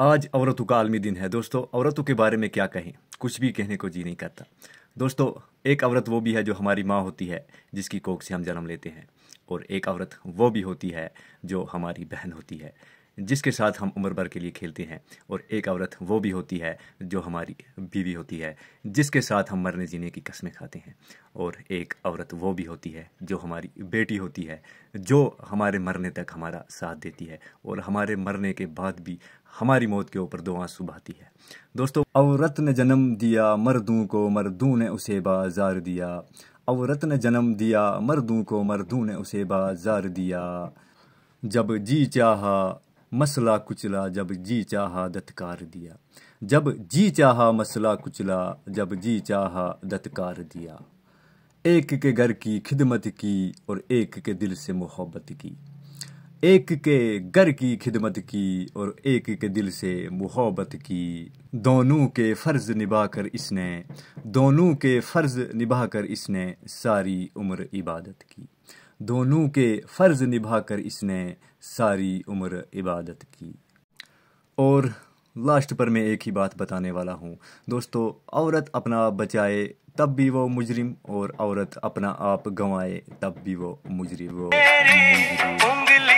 आज औरतों का आलमी दिन है दोस्तों औरतों के बारे में क्या कहें कुछ भी कहने को जी नहीं करता दोस्तों एक औरत वो भी है जो हमारी माँ होती है जिसकी कोख से हम जन्म लेते हैं और एक औरत वो भी होती है जो हमारी बहन होती है जिसके साथ हम उम्र भर के लिए खेलते हैं और एक औरत वो भी होती है जो हमारी बीवी होती है जिसके साथ हम मरने जीने की कस्में खाते हैं और एक औरत वो भी होती है जो हमारी बेटी होती है जो हमारे मरने तक हमारा साथ देती है और हमारे मरने के बाद भी हमारी मौत के ऊपर दो आंसू बहाती है दोस्तों औरत ने जन्म दिया मर्दों को मर्दों ने उसे बाजार दिया औरत ने जन्म दिया मर्दों को मर्दों ने उसे बाजार दिया जब जी चाहा मसला कुचला जब जी चाहा दत्कार दिया जब जी चाहा मसला कुचला जब जी चाहा दत्कार दिया एक के घर की खिदमत की और एक के दिल से मोहब्बत की एक के घर की खिदमत की और एक के दिल से मोहब्बत की दोनों के फ़र्ज़ निभा कर इसने दोनों के फ़र्ज़ निभा कर इसने सारी उम्र इबादत की दोनों के फ़र्ज़ निभा कर इसने सारी उम्र इबादत की और लास्ट पर मैं एक ही बात बताने वाला हूँ दोस्तों औरत अपना आप बचाए तब भी वो मुजरिम और औरत अपना आप गंवाए तब भी वो मुजरिम वो मुजरिम।